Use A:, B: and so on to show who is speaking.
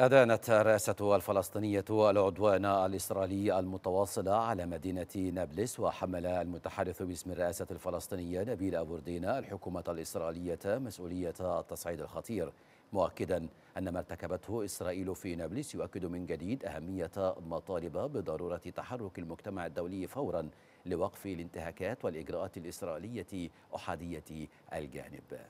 A: أدانت الرئاسة الفلسطينية العدوان الإسرائيلي المتواصل على مدينة نابلس وحمل المتحدث باسم الرئاسة الفلسطينية نبيل أبوردينا الحكومة الإسرائيلية مسؤولية التصعيد الخطير مؤكدا أن ما ارتكبته إسرائيل في نابلس يؤكد من جديد أهمية مطالب بضرورة تحرك المجتمع الدولي فورا لوقف الانتهاكات والإجراءات الإسرائيلية أحادية الجانب